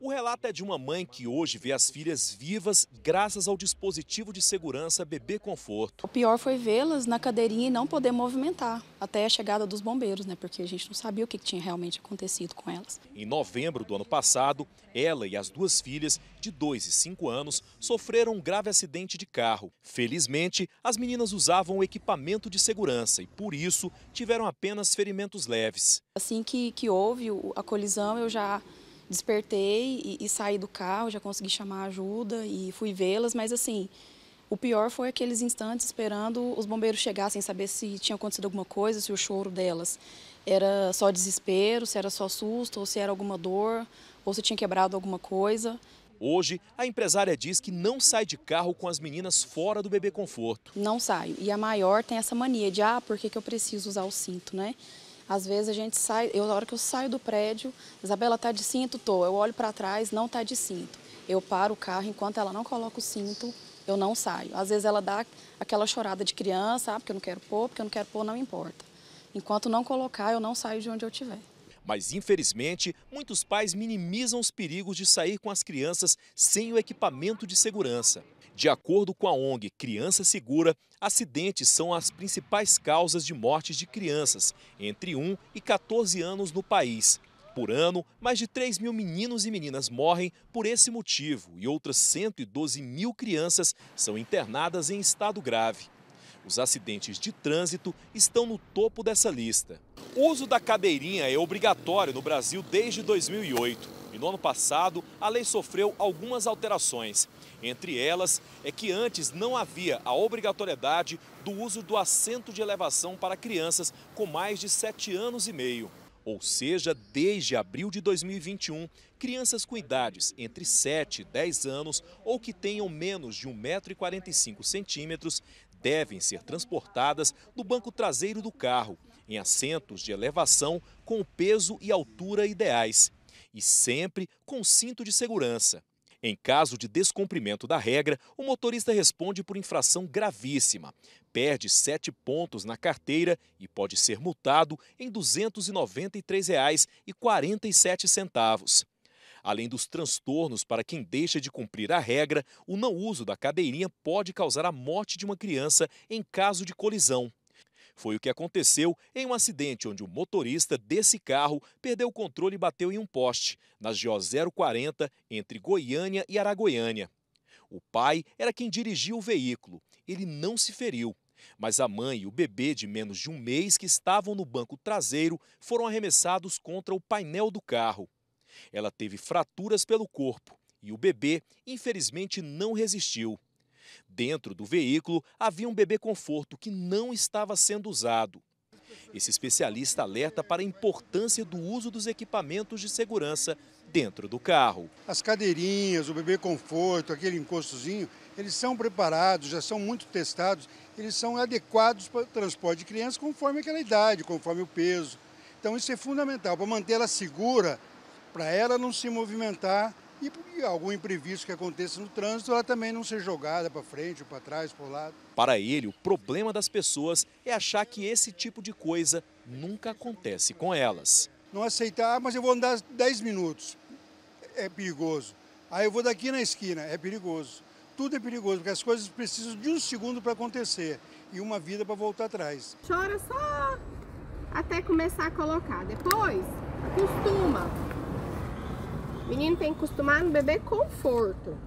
O relato é de uma mãe que hoje vê as filhas vivas graças ao dispositivo de segurança Bebê Conforto. O pior foi vê-las na cadeirinha e não poder movimentar até a chegada dos bombeiros, né? Porque a gente não sabia o que tinha realmente acontecido com elas. Em novembro do ano passado, ela e as duas filhas, de 2 e 5 anos, sofreram um grave acidente de carro. Felizmente, as meninas usavam o equipamento de segurança e, por isso, tiveram apenas ferimentos leves. Assim que, que houve a colisão, eu já despertei e, e saí do carro, já consegui chamar ajuda e fui vê-las, mas assim, o pior foi aqueles instantes esperando os bombeiros chegarem, sem saber se tinha acontecido alguma coisa, se o choro delas era só desespero, se era só susto, ou se era alguma dor, ou se tinha quebrado alguma coisa. Hoje, a empresária diz que não sai de carro com as meninas fora do bebê conforto. Não saio. E a maior tem essa mania de, ah, por que, que eu preciso usar o cinto, né? Às vezes a gente sai, eu na hora que eu saio do prédio, Isabela tá de cinto, tô. Eu olho para trás, não tá de cinto. Eu paro o carro enquanto ela não coloca o cinto, eu não saio. Às vezes ela dá aquela chorada de criança, ah, porque eu não quero pôr, porque eu não quero pôr, não importa. Enquanto não colocar, eu não saio de onde eu estiver. Mas, infelizmente, muitos pais minimizam os perigos de sair com as crianças sem o equipamento de segurança. De acordo com a ONG Criança Segura, acidentes são as principais causas de mortes de crianças entre 1 e 14 anos no país. Por ano, mais de 3 mil meninos e meninas morrem por esse motivo e outras 112 mil crianças são internadas em estado grave. Os acidentes de trânsito estão no topo dessa lista. O uso da cadeirinha é obrigatório no Brasil desde 2008 e no ano passado a lei sofreu algumas alterações. Entre elas é que antes não havia a obrigatoriedade do uso do assento de elevação para crianças com mais de 7 anos e meio. Ou seja, desde abril de 2021, crianças com idades entre 7 e 10 anos ou que tenham menos de 1,45m devem ser transportadas no banco traseiro do carro em assentos de elevação com o peso e altura ideais e sempre com cinto de segurança. Em caso de descumprimento da regra, o motorista responde por infração gravíssima, perde sete pontos na carteira e pode ser multado em R$ 293,47. Além dos transtornos para quem deixa de cumprir a regra, o não uso da cadeirinha pode causar a morte de uma criança em caso de colisão. Foi o que aconteceu em um acidente onde o motorista desse carro perdeu o controle e bateu em um poste, na GO 040, entre Goiânia e Aragoiânia. O pai era quem dirigia o veículo. Ele não se feriu, mas a mãe e o bebê de menos de um mês que estavam no banco traseiro foram arremessados contra o painel do carro. Ela teve fraturas pelo corpo e o bebê, infelizmente, não resistiu. Dentro do veículo havia um bebê conforto que não estava sendo usado. Esse especialista alerta para a importância do uso dos equipamentos de segurança dentro do carro. As cadeirinhas, o bebê conforto, aquele encostozinho, eles são preparados, já são muito testados, eles são adequados para o transporte de crianças conforme aquela idade, conforme o peso. Então isso é fundamental para mantê-la segura, para ela não se movimentar e algum imprevisto que aconteça no trânsito, ela também não ser jogada para frente, ou para trás, para o lado. Para ele, o problema das pessoas é achar que esse tipo de coisa nunca acontece com elas. Não aceitar, ah, mas eu vou andar 10 minutos, é perigoso. Aí eu vou daqui na esquina, é perigoso. Tudo é perigoso, porque as coisas precisam de um segundo para acontecer e uma vida para voltar atrás. Chora só até começar a colocar, depois acostuma. Menino tem que acostumar no bebê conforto.